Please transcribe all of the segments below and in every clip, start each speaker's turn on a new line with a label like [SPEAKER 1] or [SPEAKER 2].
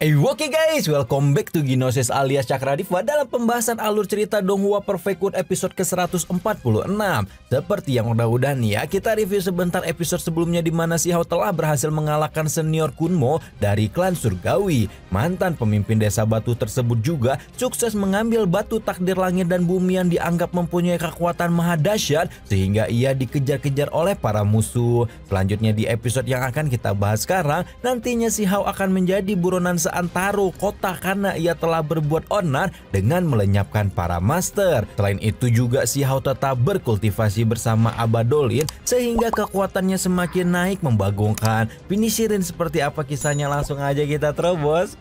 [SPEAKER 1] Hey, eh, oke okay guys, welcome back to Ginosis alias Diva dalam pembahasan alur cerita Donghua Perfect World episode ke-146. Seperti yang udah-udah nih ya, kita review sebentar episode sebelumnya di mana si Hao telah berhasil mengalahkan senior Kunmo dari klan Surgawi. Mantan pemimpin desa batu tersebut juga sukses mengambil batu takdir langit dan bumi yang dianggap mempunyai kekuatan maha dahsyat sehingga ia dikejar-kejar oleh para musuh. Selanjutnya di episode yang akan kita bahas sekarang, nantinya si Hao akan menjadi buronan perusahaan Kota karena ia telah berbuat onar dengan melenyapkan para master. Selain itu juga si Hao tetap berkultivasi bersama Abadolin sehingga kekuatannya semakin naik membagongkan. Finisirin seperti apa kisahnya langsung aja kita terobos.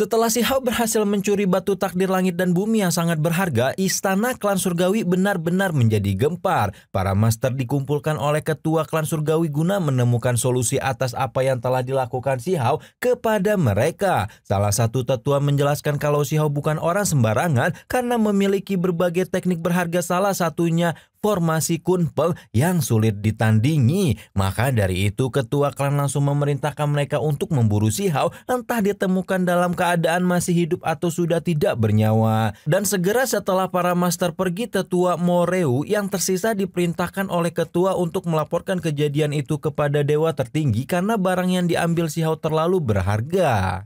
[SPEAKER 1] Setelah Si Hau berhasil mencuri batu takdir langit dan bumi yang sangat berharga, istana klan surgawi benar-benar menjadi gempar. Para master dikumpulkan oleh ketua klan surgawi guna menemukan solusi atas apa yang telah dilakukan Si Hau kepada mereka. Salah satu tetua menjelaskan kalau Si Hau bukan orang sembarangan karena memiliki berbagai teknik berharga salah satunya formasi kumpel yang sulit ditandingi. Maka dari itu ketua klan langsung memerintahkan mereka untuk memburu si Hao entah ditemukan dalam keadaan masih hidup atau sudah tidak bernyawa. Dan segera setelah para master pergi tetua Moreu yang tersisa diperintahkan oleh ketua untuk melaporkan kejadian itu kepada dewa tertinggi karena barang yang diambil si Hao terlalu berharga.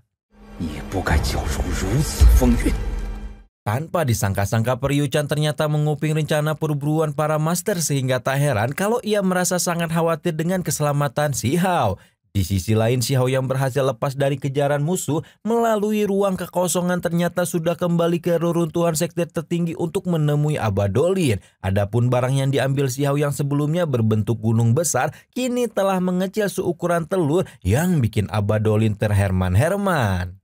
[SPEAKER 1] Iya, tanpa disangka-sangka Periucan ternyata menguping rencana perburuan para master sehingga tak heran kalau ia merasa sangat khawatir dengan keselamatan Si Hao. Di sisi lain Si Hao yang berhasil lepas dari kejaran musuh melalui ruang kekosongan ternyata sudah kembali ke reruntuhan sekte tertinggi untuk menemui Abadolin. Adapun barang yang diambil Si Hao yang sebelumnya berbentuk gunung besar kini telah mengecil seukuran telur yang bikin Abadolin terherman-herman.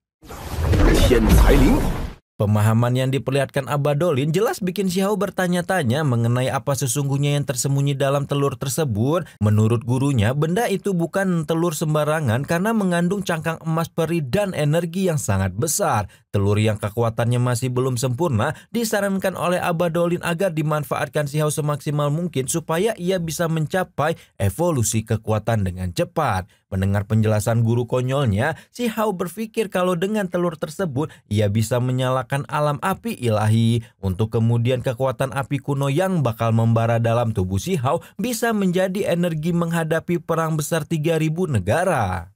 [SPEAKER 1] Pemahaman yang diperlihatkan Abadolin jelas bikin Xiao bertanya-tanya mengenai apa sesungguhnya yang tersembunyi dalam telur tersebut. Menurut gurunya, benda itu bukan telur sembarangan karena mengandung cangkang emas peri dan energi yang sangat besar. Telur yang kekuatannya masih belum sempurna disarankan oleh Abadolin agar dimanfaatkan si Hao semaksimal mungkin supaya ia bisa mencapai evolusi kekuatan dengan cepat. Mendengar penjelasan guru konyolnya, si Hao berpikir kalau dengan telur tersebut ia bisa menyalakan alam api ilahi untuk kemudian kekuatan api kuno yang bakal membara dalam tubuh si Hao bisa menjadi energi menghadapi perang besar 3000 negara.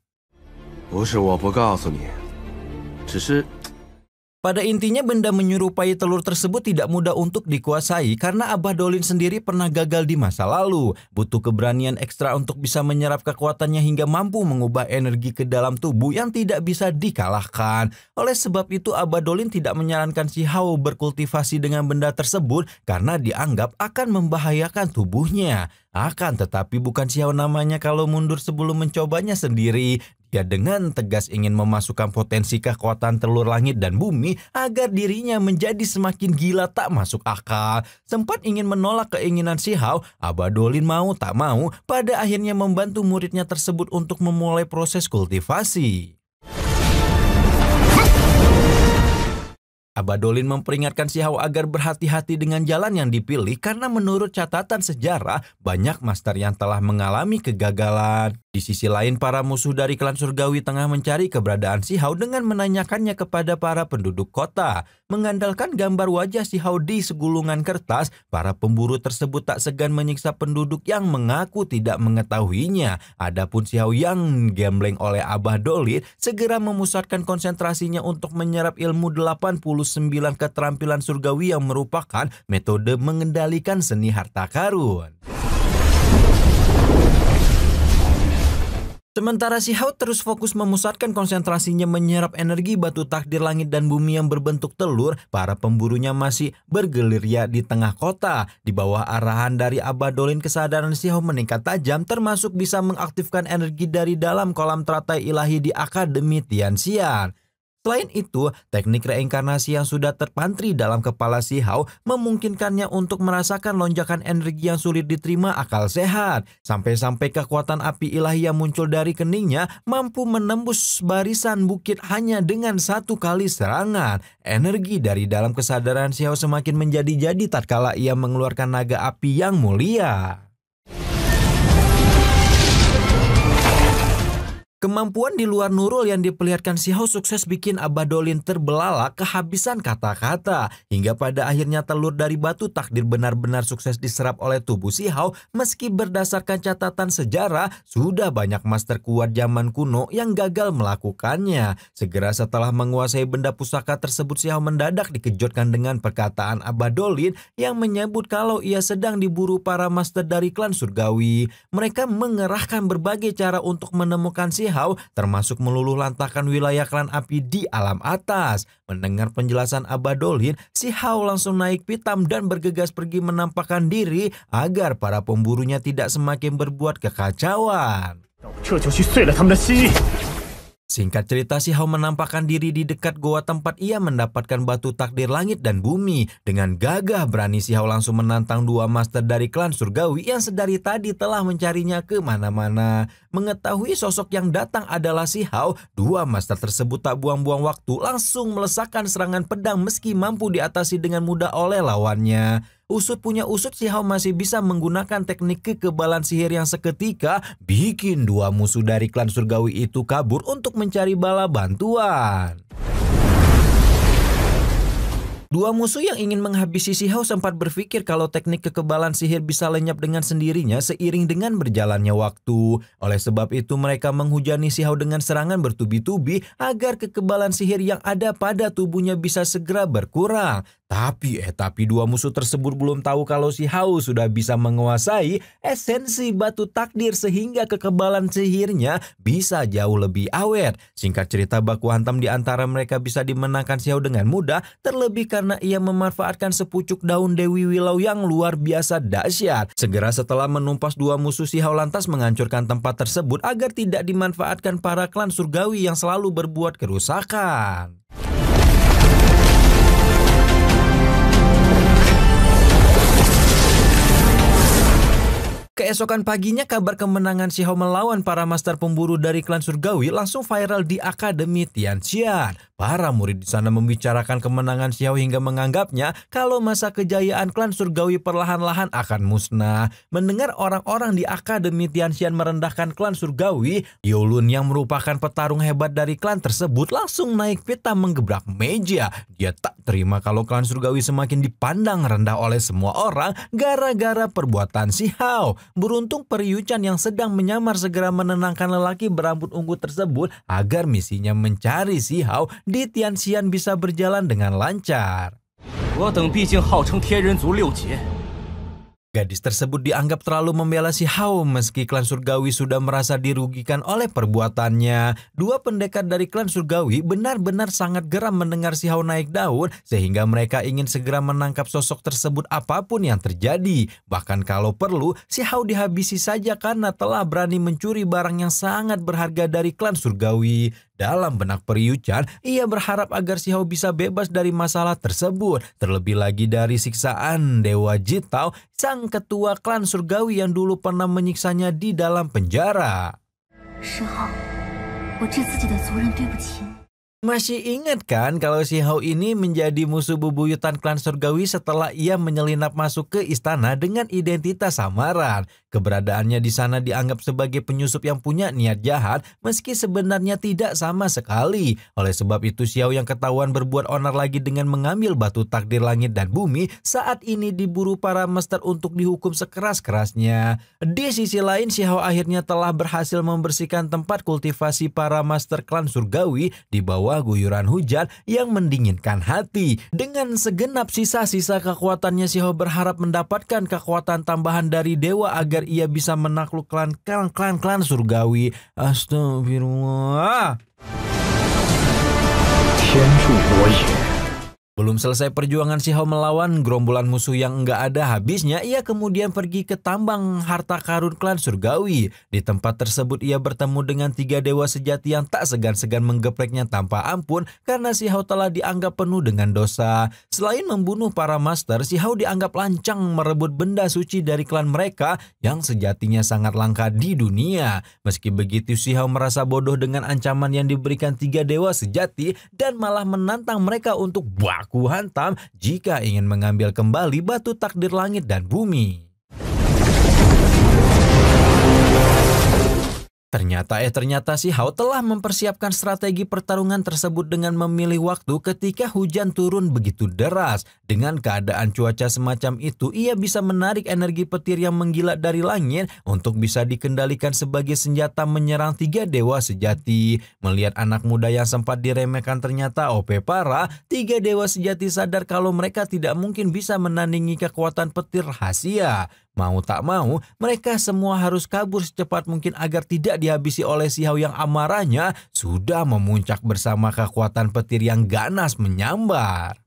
[SPEAKER 1] Pada intinya benda menyerupai telur tersebut tidak mudah untuk dikuasai karena Abah Dolin sendiri pernah gagal di masa lalu. Butuh keberanian ekstra untuk bisa menyerap kekuatannya hingga mampu mengubah energi ke dalam tubuh yang tidak bisa dikalahkan. Oleh sebab itu Abah Dolin tidak menyarankan si Hao berkultivasi dengan benda tersebut karena dianggap akan membahayakan tubuhnya. Akan tetapi bukan Xiao namanya kalau mundur sebelum mencobanya sendiri. Dia dengan tegas ingin memasukkan potensi kekuatan telur langit dan bumi agar dirinya menjadi semakin gila tak masuk akal. Sempat ingin menolak keinginan si Hao, Abadolin mau tak mau pada akhirnya membantu muridnya tersebut untuk memulai proses kultivasi. Abadolin memperingatkan Sihau agar berhati-hati dengan jalan yang dipilih karena menurut catatan sejarah banyak master yang telah mengalami kegagalan. Di sisi lain para musuh dari klan Surgawi tengah mencari keberadaan Sihau dengan menanyakannya kepada para penduduk kota. Mengandalkan gambar wajah Sihau di segulungan kertas, para pemburu tersebut tak segan menyiksa penduduk yang mengaku tidak mengetahuinya. Adapun Sihau yang gambling oleh Abah Dolit segera memusatkan konsentrasinya untuk menyerap ilmu 80 29 keterampilan surgawi yang merupakan metode mengendalikan seni harta karun. Sementara si Hao terus fokus memusatkan konsentrasinya menyerap energi batu takdir langit dan bumi yang berbentuk telur, para pemburunya masih bergelir ya di tengah kota. Di bawah arahan dari Abadolin, kesadaran si Hao meningkat tajam termasuk bisa mengaktifkan energi dari dalam kolam teratai ilahi di Akademi Tianxian. Selain itu, teknik reinkarnasi yang sudah terpantri dalam kepala si Hao memungkinkannya untuk merasakan lonjakan energi yang sulit diterima akal sehat. Sampai-sampai kekuatan api ilahi yang muncul dari keningnya mampu menembus barisan bukit hanya dengan satu kali serangan. Energi dari dalam kesadaran si Hao semakin menjadi-jadi tatkala ia mengeluarkan naga api yang mulia. Kemampuan di luar Nurul yang diperlihatkan Sihau sukses bikin Abadolin terbelalak kehabisan kata-kata. Hingga pada akhirnya telur dari batu takdir benar-benar sukses diserap oleh tubuh Sihau meski berdasarkan catatan sejarah sudah banyak master kuat zaman kuno yang gagal melakukannya. Segera setelah menguasai benda pusaka tersebut Sihau mendadak dikejutkan dengan perkataan Abadolin yang menyebut kalau ia sedang diburu para master dari klan surgawi. Mereka mengerahkan berbagai cara untuk menemukan Sihau Ehau termasuk meluluh lantakan wilayah klan api di alam atas. Mendengar penjelasan Abadolin, si Hao langsung naik pitam dan bergegas pergi menampakkan diri agar para pemburunya tidak semakin berbuat kekacauan. Singkat cerita, si Hao menampakkan diri di dekat goa tempat ia mendapatkan batu takdir langit dan bumi. Dengan gagah berani si Hao langsung menantang dua master dari klan surgawi yang sedari tadi telah mencarinya kemana-mana. Mengetahui sosok yang datang adalah si Hao, dua master tersebut tak buang-buang waktu langsung melesakkan serangan pedang meski mampu diatasi dengan mudah oleh lawannya. Usut punya usut si Hao masih bisa menggunakan teknik kekebalan sihir yang seketika bikin dua musuh dari klan surgawi itu kabur untuk mencari bala bantuan. Dua musuh yang ingin menghabisi si Hao sempat berpikir kalau teknik kekebalan sihir bisa lenyap dengan sendirinya seiring dengan berjalannya waktu. Oleh sebab itu mereka menghujani si Hao dengan serangan bertubi-tubi agar kekebalan sihir yang ada pada tubuhnya bisa segera berkurang. Tapi eh tapi dua musuh tersebut belum tahu kalau si Hao sudah bisa menguasai esensi batu takdir sehingga kekebalan sihirnya bisa jauh lebih awet. Singkat cerita baku hantam di antara mereka bisa dimenangkan si Hao dengan mudah terlebih karena ia memanfaatkan sepucuk daun Dewi Wilau yang luar biasa dahsyat. Segera setelah menumpas dua musuh si Hao lantas menghancurkan tempat tersebut agar tidak dimanfaatkan para klan surgawi yang selalu berbuat kerusakan. Keesokan paginya kabar kemenangan Xiao melawan para master pemburu dari klan surgawi langsung viral di Akademi Tianxian. Para murid di sana membicarakan kemenangan Xiao hingga menganggapnya kalau masa kejayaan klan surgawi perlahan-lahan akan musnah. Mendengar orang-orang di Akademi Tianxian merendahkan klan surgawi, Yulun yang merupakan petarung hebat dari klan tersebut langsung naik pita menggebrak meja. Dia tak terima kalau klan surgawi semakin dipandang rendah oleh semua orang gara-gara perbuatan Si Hao. Beruntung Periucan yang sedang menyamar segera menenangkan lelaki berambut ungu tersebut agar misinya mencari si Hao di Tianxian bisa berjalan dengan lancar. Gadis tersebut dianggap terlalu membela si Hao meski klan surgawi sudah merasa dirugikan oleh perbuatannya. Dua pendekat dari klan surgawi benar-benar sangat geram mendengar si Hao naik daun sehingga mereka ingin segera menangkap sosok tersebut apapun yang terjadi. Bahkan kalau perlu, si Hao dihabisi saja karena telah berani mencuri barang yang sangat berharga dari klan surgawi. Dalam benak periucan, ia berharap agar si Hao bisa bebas dari masalah tersebut, terlebih lagi dari siksaan Dewa Jitao, sang ketua klan surgawi yang dulu pernah menyiksanya di dalam penjara. 身后，我对自己的族人对不起。masih ingat kan kalau si Hao ini menjadi musuh bebuyutan klan surgawi setelah ia menyelinap masuk ke istana dengan identitas samaran. Keberadaannya di sana dianggap sebagai penyusup yang punya niat jahat meski sebenarnya tidak sama sekali. Oleh sebab itu Xiao yang ketahuan berbuat onar lagi dengan mengambil batu takdir langit dan bumi saat ini diburu para master untuk dihukum sekeras-kerasnya. Di sisi lain Xiao akhirnya telah berhasil membersihkan tempat kultivasi para master klan surgawi di bawah sebuah guyuran hujan yang mendinginkan hati. Dengan segenap sisa-sisa kekuatannya, Siho berharap mendapatkan kekuatan tambahan dari dewa agar ia bisa menakluk klan-klan-klan surgawi. Astagfirullah. Belum selesai perjuangan si Hao melawan gerombolan musuh yang enggak ada habisnya, ia kemudian pergi ke tambang harta karun klan surgawi. Di tempat tersebut ia bertemu dengan tiga dewa sejati yang tak segan-segan menggepreknya tanpa ampun karena si Hao telah dianggap penuh dengan dosa. Selain membunuh para master, si Hao dianggap lancang merebut benda suci dari klan mereka yang sejatinya sangat langka di dunia. Meski begitu, si Hao merasa bodoh dengan ancaman yang diberikan tiga dewa sejati dan malah menantang mereka untuk buak hantam jika ingin mengambil kembali batu takdir langit dan bumi. Ternyata eh ternyata si Hao telah mempersiapkan strategi pertarungan tersebut dengan memilih waktu ketika hujan turun begitu deras. Dengan keadaan cuaca semacam itu, ia bisa menarik energi petir yang menggila dari langit untuk bisa dikendalikan sebagai senjata menyerang tiga dewa sejati. Melihat anak muda yang sempat diremehkan ternyata OP parah, tiga dewa sejati sadar kalau mereka tidak mungkin bisa menandingi kekuatan petir rahasia. Mau tak mau, mereka semua harus kabur secepat mungkin agar tidak dihabisi oleh si Hau yang amarahnya sudah memuncak bersama kekuatan petir yang ganas menyambar.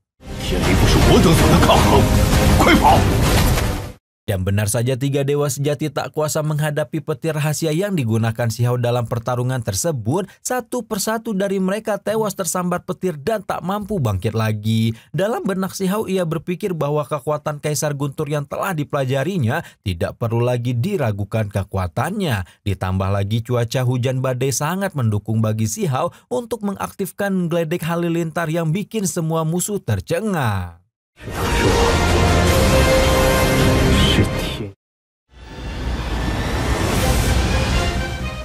[SPEAKER 1] Dan benar saja tiga dewa sejati tak kuasa menghadapi petir rahasia yang digunakan si dalam pertarungan tersebut. Satu persatu dari mereka tewas tersambar petir dan tak mampu bangkit lagi. Dalam benak si ia berpikir bahwa kekuatan Kaisar Guntur yang telah dipelajarinya tidak perlu lagi diragukan kekuatannya. Ditambah lagi cuaca hujan badai sangat mendukung bagi si untuk mengaktifkan geledek halilintar yang bikin semua musuh tercengang.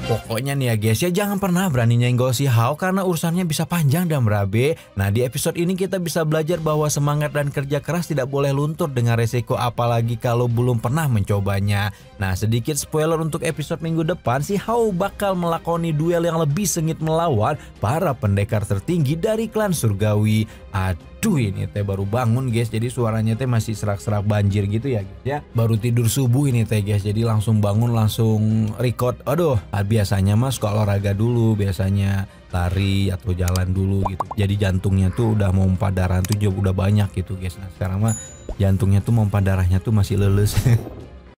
[SPEAKER 1] Pokoknya nih ya guys ya jangan pernah berani nyenggol si Hao karena urusannya bisa panjang dan berabe. Nah di episode ini kita bisa belajar bahwa semangat dan kerja keras tidak boleh luntur dengan resiko apalagi kalau belum pernah mencobanya. Nah sedikit spoiler untuk episode minggu depan si Hao bakal melakoni duel yang lebih sengit melawan para pendekar tertinggi dari klan surgawi. Aduh Aduh ini teh baru bangun guys jadi suaranya teh masih serak-serak banjir gitu ya guys ya. Baru tidur subuh ini teh guys jadi langsung bangun langsung record. Aduh ah, biasanya mas kalau olahraga dulu biasanya lari atau jalan dulu gitu. Jadi jantungnya tuh udah mau darah tuh juga udah banyak gitu guys. Nah sekarang mah jantungnya tuh mau darahnya tuh masih leles.